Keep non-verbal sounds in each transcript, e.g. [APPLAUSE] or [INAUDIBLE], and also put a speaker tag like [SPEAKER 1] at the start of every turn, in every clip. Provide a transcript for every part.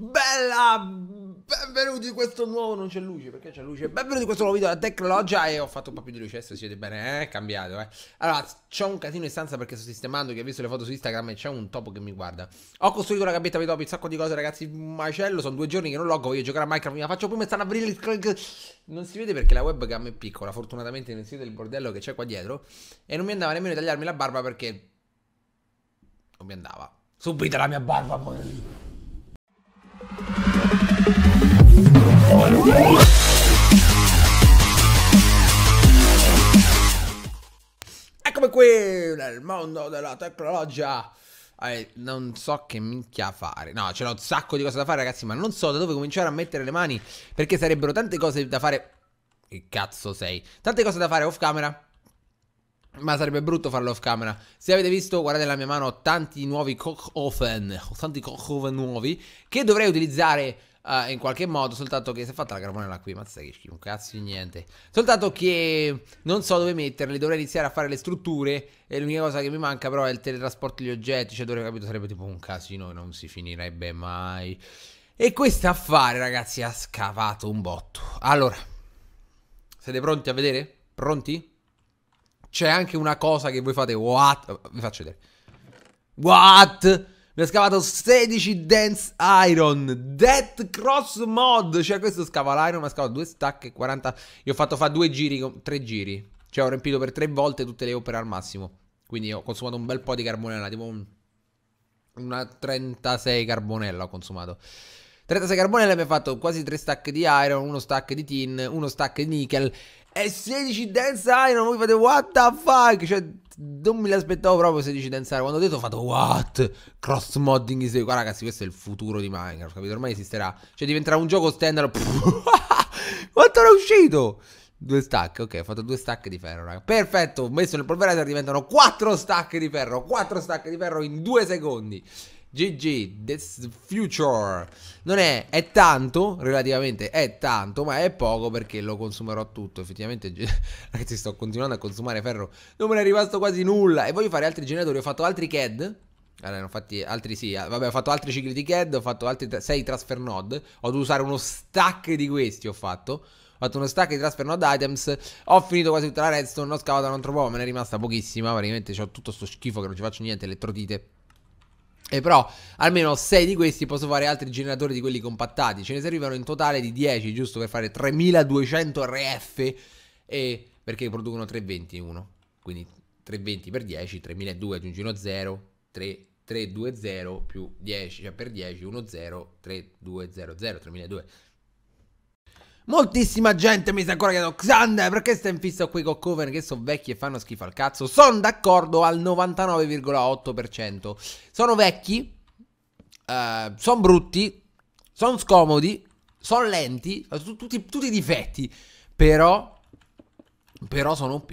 [SPEAKER 1] Bella! Benvenuti in questo nuovo. Non c'è luce, perché c'è luce? Benvenuti in questo nuovo video da Tecnologia e ho fatto un po' più di luce. Adesso siete bene, eh? Cambiato, eh? Allora, c'è un casino in stanza perché sto sistemando. Che ho visto le foto su Instagram e c'è un topo che mi guarda. Ho costruito una gabbietta per topi, un sacco di cose, ragazzi. Un macello, sono due giorni che non loggo. Voglio giocare a Minecraft. mi la faccio prima e stanno a aprire. Non si vede perché la webcam è piccola. Fortunatamente non si vede il bordello che c'è qua dietro. E non mi andava nemmeno a tagliarmi la barba perché. Non mi andava. Subito la mia barba, poi. Eccomi qui nel mondo della tecnologia. Eh, non so che minchia fare. No, c'è un sacco di cose da fare, ragazzi, ma non so da dove cominciare a mettere le mani. Perché sarebbero tante cose da fare. Che cazzo sei? Tante cose da fare off camera. Ma sarebbe brutto farlo off camera. Se avete visto, guardate la mia mano, ho tanti nuovi Ho tanti Kochhofen nuovi, che dovrei utilizzare uh, in qualche modo, soltanto che si è fatta la carbonella qui, ma sai che schifo, un cazzo di niente. Soltanto che non so dove metterli, dovrei iniziare a fare le strutture e l'unica cosa che mi manca però è il teletrasporto degli oggetti, cioè dovrei capito sarebbe tipo un casino e non si finirebbe mai. E questo affare, ragazzi, ha scavato un botto. Allora, siete pronti a vedere? Pronti? C'è anche una cosa che voi fate, what? Vi faccio vedere. What? Mi ho scavato 16 Dance Iron, Death Cross Mod, cioè questo scava l'iron, ma scava 2 stack e 40, io ho fatto fare due giri, Tre giri, cioè ho riempito per tre volte tutte le opere al massimo, quindi ho consumato un bel po' di carbonella, tipo un, una 36 carbonella ho consumato. 36 carbonella mi ha fatto quasi 3 stack di iron, 1 stack di tin, 1 stack di nickel e 16 Dance Iron, voi fate what the fuck, cioè non me l'aspettavo proprio 16 Dance Iron, quando ho detto ho fatto what, cross modding is qua ragazzi questo è il futuro di Minecraft, capito, ormai esisterà, cioè diventerà un gioco standard, [LAUGHS] quanto era uscito? Due stack, ok, ho fatto due stack di ferro, raga. Perfetto, ho messo nel polverizer diventano quattro stack di ferro, quattro stack di ferro in due secondi. GG, the future. Non è, è tanto, relativamente è tanto, ma è poco perché lo consumerò tutto. Effettivamente, [LAUGHS] ragazzi, sto continuando a consumare ferro. Non me ne è rimasto quasi nulla. E voglio fare altri generatori. Ho fatto altri CAD. Allora, ho fatti altri sì, ah, vabbè, ho fatto altri cicli di CAD, ho fatto altri 6 transfer node, ho dovuto usare uno stack di questi, ho fatto. Ho fatto uno stack di transfer node items, ho finito quasi tutta la redstone, ho scavato un altro po', me ne è rimasta pochissima, praticamente ho tutto sto schifo che non ci faccio niente, elettrodite. E però almeno 6 di questi posso fare altri generatori di quelli compattati. Ce ne servivano in totale di 10, giusto per fare 3200 RF. E perché producono 320 uno. Quindi 320 per 10, 3200 aggiungi uno 0, 3, 320 più 10, cioè per 10, 1 0, 3200, 3200. Moltissima gente mi sta ancora chiedendo Xander perché stai in fissa qui con Coven che sono vecchi e fanno schifo al cazzo Sono d'accordo al 99,8% Sono vecchi uh, eh, Sono brutti Sono scomodi Sono lenti tutti, tutti, i difetti Però Però sono OP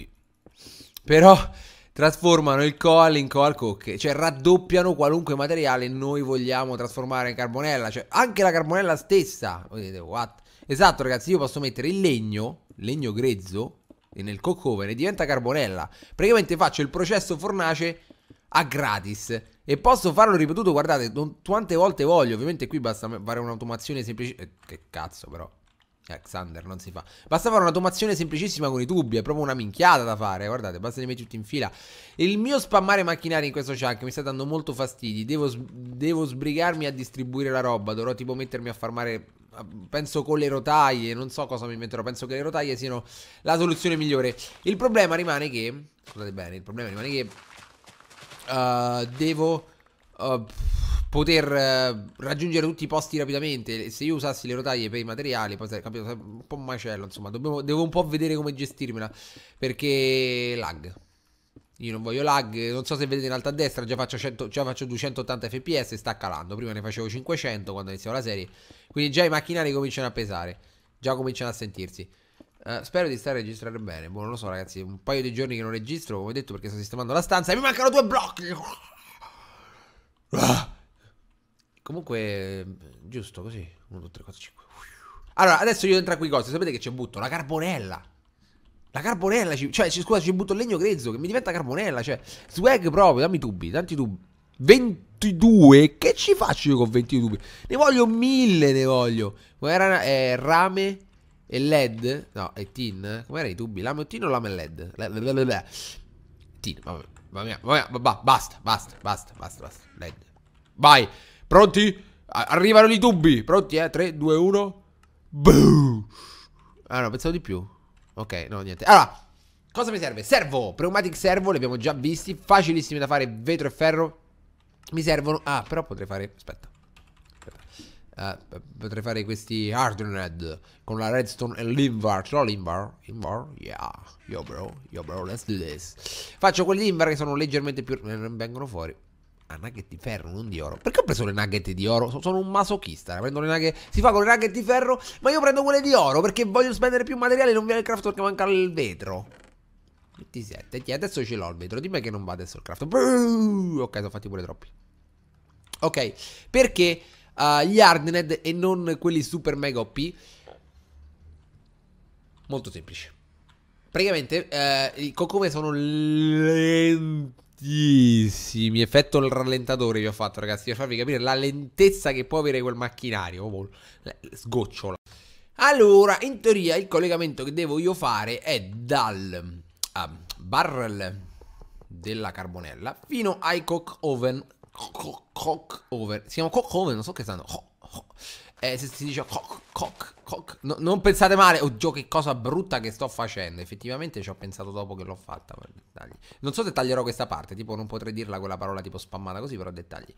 [SPEAKER 1] Però trasformano il coal in coal cocche, cioè raddoppiano qualunque materiale noi vogliamo trasformare in carbonella, cioè anche la carbonella stessa, Voi dite what? Esatto ragazzi, io posso mettere il legno, legno grezzo, nel cook e diventa carbonella. Praticamente faccio il processo fornace a gratis. E posso farlo ripetuto, guardate, quante volte voglio. Ovviamente qui basta fare un'automazione semplice. Eh, che cazzo però. Alexander eh, non si fa. Basta fare un'automazione semplicissima con i tubi, è proprio una minchiata da fare, guardate, basta li metti tutti in fila. Il mio spammare macchinari in questo chunk mi sta dando molto fastidi, devo, devo sbrigarmi a distribuire la roba, dovrò tipo mettermi a farmare penso con le rotaie, non so cosa mi inventerò, penso che le rotaie siano la soluzione migliore. Il problema rimane che, scusate bene, il problema rimane che uh, devo uh, poter uh, raggiungere tutti i posti rapidamente. Se io usassi le rotaie per i materiali, poi sarebbe un po' un macello, insomma, dobbiamo, devo un po' vedere come gestirmela perché lag. Io non voglio lag, non so se vedete in alto a destra, già faccio, 100, già faccio 280 fps, sta calando. Prima ne facevo 500 quando iniziavo la serie. Quindi già i macchinari cominciano a pesare, già cominciano a sentirsi. Uh, spero di stare a registrare bene. Boh, non lo so, ragazzi. Un paio di giorni che non registro, come ho detto, perché sto sistemando la stanza e mi mancano due blocchi. Ah. Comunque, giusto così. 1, 2, 3, 4, 5. Allora, adesso io entro qui cosa. Sapete che c'è butto? La carbonella. La carbonella, cioè, scusa, ci butto il legno grezzo che mi diventa carbonella, cioè, swag proprio, dammi tubi, tanti tubi. 22, che ci faccio io con 22 tubi? Ne voglio mille, ne voglio. Com'era eh, rame e led? No, e tin, com'era i tubi? Lame o tin o lame e led? Led, Tin, vabbè, vabbè, vabbè, vabbè, basta, basta, basta, basta, basta, led. Vai, pronti? Arrivano i tubi, pronti, eh? 3, 2, 1. Boom! Ah no, pensavo di più. Ok, no, niente. Allora, cosa mi serve? Servo, pneumatic servo, li abbiamo già visti, facilissimi da fare, vetro e ferro. Mi servono... Ah, però potrei fare... Aspetta. Uh, potrei fare questi hardened con la redstone e l'invar. Ce l'ho l'invar? Invar? Yeah. Yo bro, yo bro, let's do this. Faccio quelli invar che sono leggermente più... Eh, non vengono fuori a nugget di ferro, non di oro. Perché ho preso le nugget di oro? Sono un masochista. Prendo le nugget. Si fa con le nugget di ferro, ma io prendo quelle di oro perché voglio spendere più materiale e non viene il craft perché manca il vetro. 27. Ti adesso ce l'ho il vetro. Dimmi che non va adesso il craft. Brrr, ok, sono fatti pure troppi. Ok, perché uh, gli Hardened e non quelli super mega OP? Molto semplice. Praticamente, uh, eh, come sono lenti tantissimi. Effetto il rallentatore vi ho fatto, ragazzi, per farvi capire la lentezza che può avere quel macchinario. Oh, boh, sgocciola. Allora, in teoria il collegamento che devo io fare è dal ah, barrel della carbonella fino ai cock oven. Cock, oven. Si chiama cock oven, non so che stanno. Ho, ho. Eh, se si dice coc, coc, coc. No, non pensate male, oddio oh, che cosa brutta che sto facendo. Effettivamente ci ho pensato dopo che l'ho fatta. Non so se taglierò questa parte, tipo non potrei dirla quella parola tipo spammata così, però dettagli.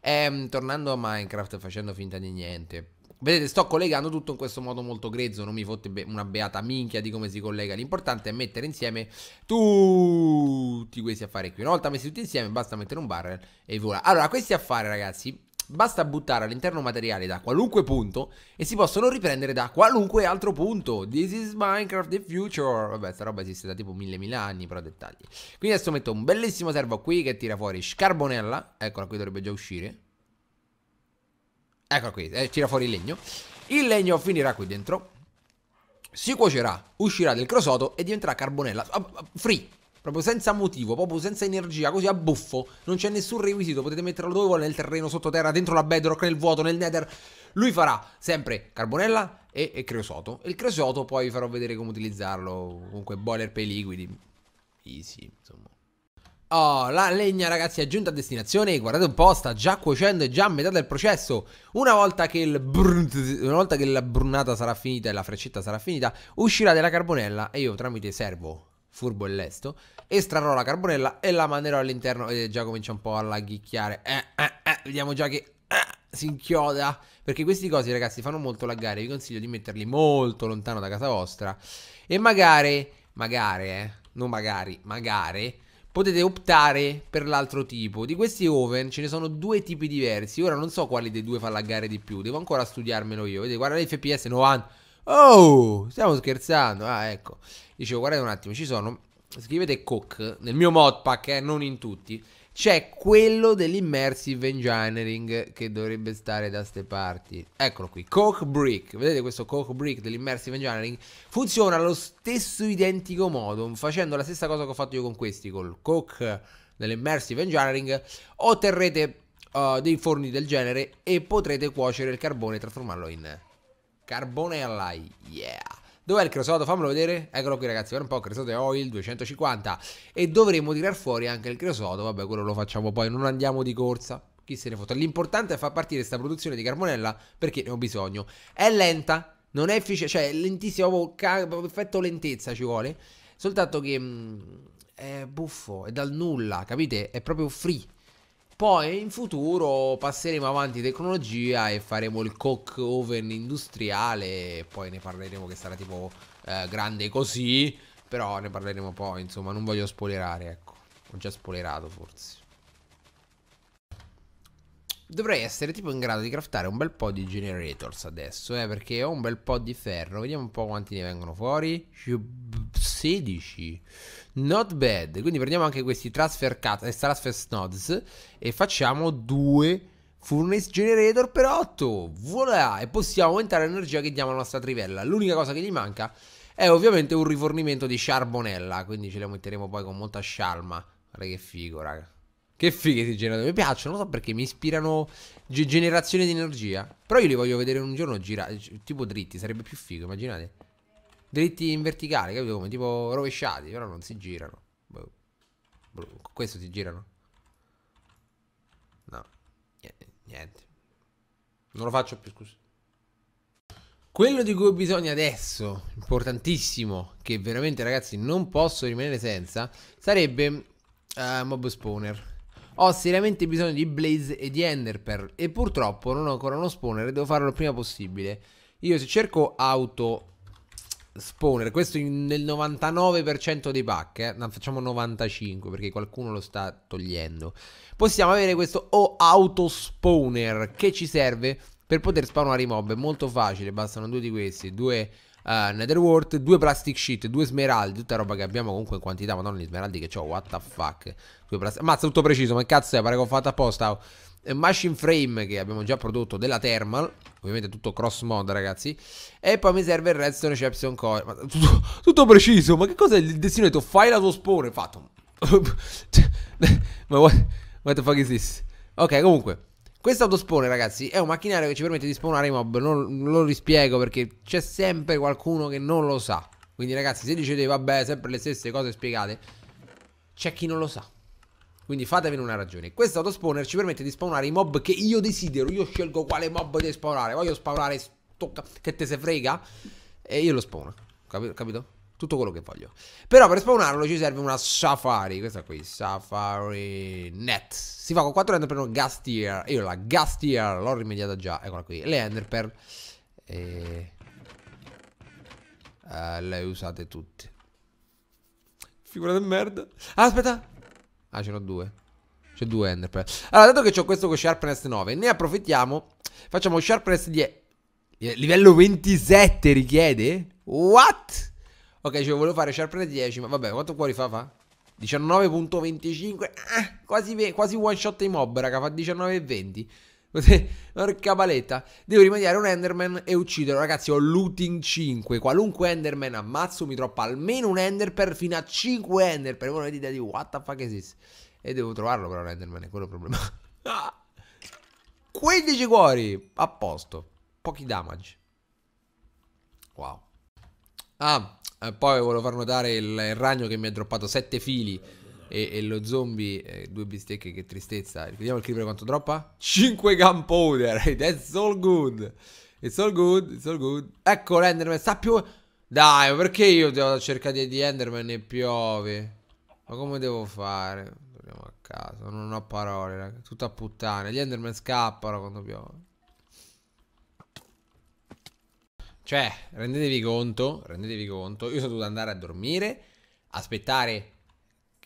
[SPEAKER 1] Ehm, tornando a Minecraft facendo finta di niente. Vedete, sto collegando tutto in questo modo molto grezzo, non mi fotte be una beata minchia di come si collega. L'importante è mettere insieme tutti questi affari qui. Una volta messi tutti insieme basta mettere un barrel e vola. Allora, questi affari ragazzi Basta buttare all'interno materiali da qualunque punto e si possono riprendere da qualunque altro punto. This is Minecraft the future. Vabbè, sta roba esiste da tipo mille mila anni, però dettagli. Quindi adesso metto un bellissimo servo qui che tira fuori scarbonella. Eccola qui, dovrebbe già uscire. Eccola qui, eh, tira fuori il legno. Il legno finirà qui dentro. Si cuocerà, uscirà del crosoto e diventerà carbonella. Ah, ah, free, Proprio senza motivo, proprio senza energia, così a buffo. Non c'è nessun requisito, potete metterlo dove vuole, nel terreno, sottoterra, dentro la bedrock, nel vuoto, nel nether. Lui farà sempre carbonella e, e creosoto. E il creosoto poi vi farò vedere come utilizzarlo, comunque boiler per i liquidi. Easy, insomma. Oh, la legna ragazzi è giunta a destinazione, guardate un po', sta già cuocendo, è già a metà del processo. Una volta che, il brnt, una volta che la brunata sarà finita e la freccetta sarà finita, uscirà della carbonella e io tramite servo, furbo e lesto, estrarrò la carbonella e la manderò all'interno Vedete, già comincia un po' a laghicchiare. Eh, eh, eh, vediamo già che eh, si inchioda. Perché questi cosi, ragazzi, fanno molto laggare. Vi consiglio di metterli molto lontano da casa vostra. E magari, magari, eh, non magari, magari. Potete optare per l'altro tipo. Di questi oven ce ne sono due tipi diversi. Ora non so quali dei due fa laggare di più. Devo ancora studiarmelo io. Vedete, guardate l'FPS 90. Oh, stiamo scherzando. Ah, ecco. Dicevo, guardate un attimo, ci sono scrivete Cook, nel mio modpack, eh, non in tutti, c'è quello dell'immersive engineering che dovrebbe stare da ste parti. Eccolo qui, Coke Brick. Vedete questo Coke Brick dell'immersive engineering? Funziona allo stesso identico modo, facendo la stessa cosa che ho fatto io con questi, col Coke dell'immersive engineering, otterrete uh, dei forni del genere e potrete cuocere il carbone e trasformarlo in carbone all'ai. Yeah! Dov'è il cresodo? Fammelo vedere. Eccolo qui ragazzi, guarda un po', cresodo oil 250 e dovremo tirar fuori anche il cresodo, vabbè quello lo facciamo poi, non andiamo di corsa. Chi se ne fotta? L'importante è far partire questa produzione di carbonella perché ne ho bisogno. È lenta, non è efficiente, cioè è lentissimo. proprio effetto lentezza ci vuole. Soltanto che mh, mm, è buffo, è dal nulla, capite? È proprio free. Poi in futuro passeremo avanti tecnologia e faremo il cook oven industriale, poi ne parleremo che sarà tipo eh, grande così, però ne parleremo poi, insomma, non voglio spoilerare, ecco. Ho già spoilerato forse. Dovrei essere tipo in grado di craftare un bel po' di generators adesso, eh, perché ho un bel po' di ferro. Vediamo un po' quanti ne vengono fuori. 16 Not bad Quindi prendiamo anche questi transfer, cut, eh, transfer nodes E facciamo due Furnace generator per 8 Voilà E possiamo aumentare l'energia che diamo alla nostra trivella L'unica cosa che gli manca è ovviamente un rifornimento di charbonella Quindi ce la metteremo poi con molta scialma Guarda che figo raga che fighe questi generatori, mi piacciono, non so perché, mi ispirano generazione di energia. Però io li voglio vedere un giorno girare, tipo dritti, sarebbe più figo, immaginate. Dritti in verticale, capito come? Tipo rovesciati, però non si girano. Boh. Boh, con questo si girano? No, niente. Non lo faccio più, scusa. Quello di cui ho bisogno adesso, importantissimo, che veramente ragazzi non posso rimanere senza, sarebbe uh, Mob Spawner. Ho seriamente bisogno di Blaze e di Enderpearl e purtroppo non ho ancora uno spawner e devo farlo il prima possibile. Io se cerco auto Spawner, questo in, nel 99% dei pack, eh? non facciamo 95 perché qualcuno lo sta togliendo. Possiamo avere questo o auto spawner che ci serve per poter spawnare i mob, è molto facile, bastano due di questi, due uh, eh, netherwort, due plastic sheet, due smeraldi, tutta roba che abbiamo comunque in quantità, ma non gli smeraldi che ho, what the fuck. Due plastic... Mazza, tutto preciso, ma cazzo è, pare che ho fatto apposta. Oh. Eh, Machine Frame che abbiamo già prodotto della Thermal Ovviamente tutto cross mod ragazzi E poi mi serve il Redstone Reception Core ma tutto, [LAUGHS] tutto, preciso Ma che cosa è il destino? detto fai la tua spore Fatto [LAUGHS] Ma what, what the fuck is this? Ok comunque questo autospone, ragazzi, è un macchinario che ci permette di spawnare i mob. Non lo rispiego perché c'è sempre qualcuno che non lo sa. Quindi, ragazzi, se dicete, vabbè, sempre le stesse cose spiegate, c'è chi non lo sa. Quindi fatevene una ragione. Questo autospawner ci permette di spawnare i mob che io desidero. Io scelgo quale mob devo spawnare. Voglio spawnare sto che te se frega. E io lo spawno. Capito? Capito? Tutto quello che voglio. Però per spawnarlo ci serve una Safari. Questa qui, Safari Net. Si fa con 4 enderpearl, gas Gastier. Io la Gastier l'ho rimediata già. Eccola qui. Le enderpearl. E... Eh, eh, le usate tutte. Figura del merda. Ah, aspetta. Ah, ce n'ho due. C'è due Ender Allora, dato che ho questo con Sharpness 9, ne approfittiamo. Facciamo Sharpness 10. Eh, livello 27 richiede? What? Ok, cioè volevo fare Sharpness 10, ma vabbè, quanto cuori fa fa? 19.25 ah, eh, quasi, quasi one shot i mob, raga, fa 19.20 Porca paletta. Devo rimediare un Enderman e ucciderlo. Ragazzi, ho looting 5. Qualunque Enderman ammazzo mi troppa almeno un Enderper fino a 5 Enderper. Voi non avete idea di what the fuck esiste. E devo trovarlo però un Enderman, è quello il problema. 15 [LAUGHS] cuori! A posto. Pochi damage. Wow. Ah, eh, poi volevo far notare il, il ragno che mi ha droppato 7 fili e, e lo zombie, eh, due bistecche, che tristezza. Vediamo il creeper quanto droppa? 5 gunpowder, that's all good. It's all good, it's all good. Ecco l'enderman, sta più... Dai, ma perché io devo cercare di enderman e piove? Ma come devo fare? Torniamo a casa, non ho parole, raga. Tutta puttana, gli enderman scappano quando piove. Cioè, rendetevi conto, rendetevi conto, io sono dovuto andare a dormire, aspettare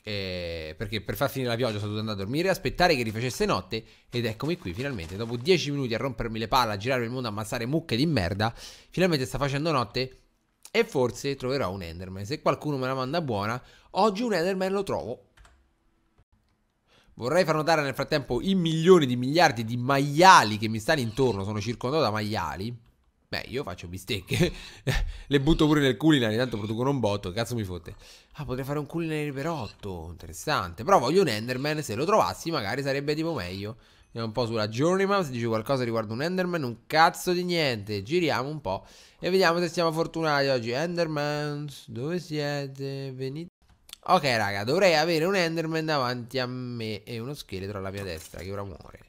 [SPEAKER 1] eh, perché per far finire la pioggia sono dovuto andare a dormire, aspettare che rifacesse notte ed eccomi qui finalmente, dopo 10 minuti a rompermi le palle, a girare il mondo, a ammazzare mucche di merda, finalmente sta facendo notte e forse troverò un Enderman. Se qualcuno me la manda buona, oggi un Enderman lo trovo. Vorrei far notare nel frattempo i milioni di miliardi di maiali che mi stanno intorno, sono circondato da maiali. Beh, io faccio bistecche, [LAUGHS] le butto pure nel culinary, tanto producono un botto, cazzo mi fotte. Ah, potrei fare un culinary per 8, interessante. Però voglio un Enderman, se lo trovassi magari sarebbe tipo meglio. Andiamo un po' sulla Journeyman, se dice qualcosa riguardo un Enderman, un cazzo di niente. Giriamo un po' e vediamo se siamo fortunati oggi. Enderman, dove siete? Venite. Ok raga, dovrei avere un Enderman davanti a me e uno scheletro alla mia destra che ora muore.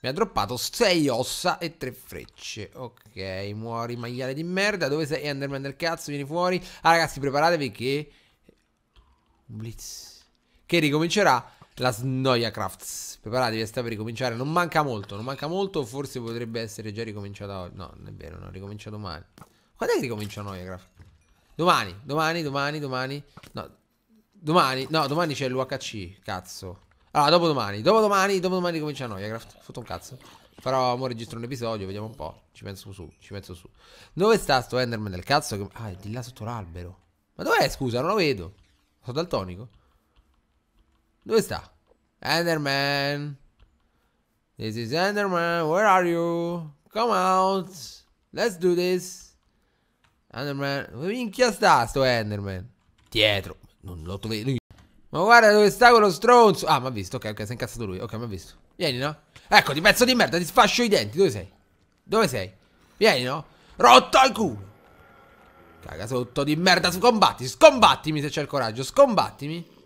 [SPEAKER 1] Mi ha droppato 6 ossa e 3 frecce Ok, muori maiale di merda Dove sei Enderman del cazzo? Vieni fuori Ah ragazzi, preparatevi che Blitz Che ricomincerà la Snoia Crafts Preparatevi, sta per ricominciare Non manca molto, non manca molto Forse potrebbe essere già ricominciata oggi No, non è vero, non ricomincia domani Quando è che ricomincia Noia Craft? Domani, domani, domani, domani No, domani, no, domani c'è l'UHC Cazzo allora, dopodomani, dopodomani, dopodomani comincia Noiacraft. Fotto un cazzo. Però mo registro un episodio, vediamo un po'. Ci penso su, ci penso su. Dove sta sto Enderman del cazzo? Che... Ah, è di là sotto l'albero. Ma dov'è, scusa, non lo vedo. Sono tonico. Dove sta? Enderman. This is Enderman, where are you? Come out. Let's do this. Enderman, dove minchia sta sto Enderman? Dietro. Non lo vedo. Ma guarda dove sta quello stronzo. Ah, ma ha visto. Ok, ok, si è incazzato lui. Ok, mi ha visto. Vieni, no? Ecco, ti pezzo di merda, ti sfascio i denti. Dove sei? Dove sei? Vieni, no? Rotto al culo. Caga sotto di merda, scombatti. Scombattimi se c'è il coraggio. Scombattimi.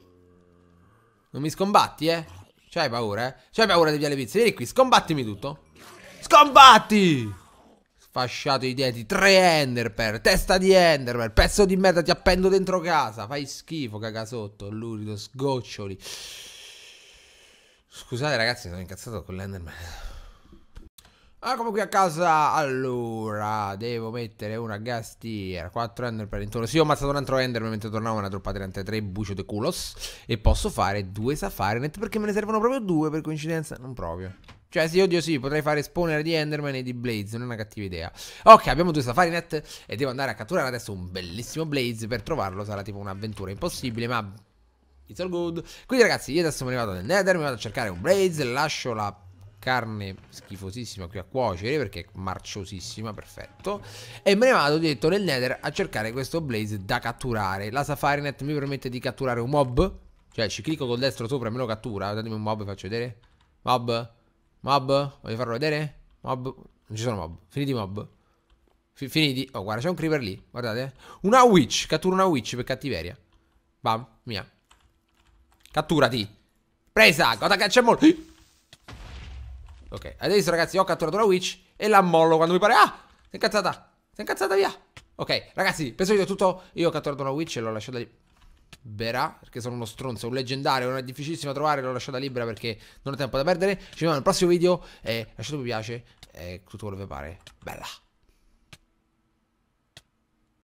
[SPEAKER 1] Non mi scombatti, eh? C'hai paura, eh? C'hai paura di via le pizze? Vieni qui, scombattimi tutto. Scombatti! sfasciato i denti. Tre Enderpearl, testa di Enderpearl, pezzo di merda, ti appendo dentro casa. Fai schifo, caga sotto, lurido, sgoccioli. Scusate ragazzi, sono incazzato con l'Enderman. Ah, come qui a casa, allora, devo mettere una gas tier, 4 ender per intorno, sì ho ammazzato un altro ender mentre tornavo una troppa 33, bucio de culos, e posso fare due safari net perché me ne servono proprio due per coincidenza, non proprio. Cioè, sì, oddio, sì, potrei fare spawner di Enderman e di Blaze, non è una cattiva idea. Ok, abbiamo due Safarinet e devo andare a catturare adesso un bellissimo Blaze. Per trovarlo sarà tipo un'avventura impossibile, ma... It's all good. Quindi, ragazzi, io adesso me ne vado nel Nether, mi vado a cercare un Blaze, lascio la carne schifosissima qui a cuocere perché è marciosissima, perfetto. E me ne vado detto nel Nether a cercare questo blaze da catturare. La Safarinet mi permette di catturare un mob. Cioè ci clicco col destro sopra e me lo cattura. Datemi un mob e faccio vedere. Mob. Mob, voglio farlo vedere? Mob, non ci sono mob, finiti mob F Finiti, oh guarda c'è un creeper lì, guardate Una witch, cattura una witch per cattiveria Bam, mia Catturati Presa, guarda che c'è molto Ok, adesso ragazzi ho catturato la witch E la mollo quando mi pare Ah, si è incazzata, si è incazzata via Ok, ragazzi, penso che è tutto Io ho catturato una witch e l'ho lasciata lì libera, perché sono uno stronzo, un leggendario, non è difficilissimo trovare, l'ho lasciata libera perché non ho tempo da perdere. Ci vediamo nel prossimo video e lasciate un mi piace e tutto quello che vi pare. Bella!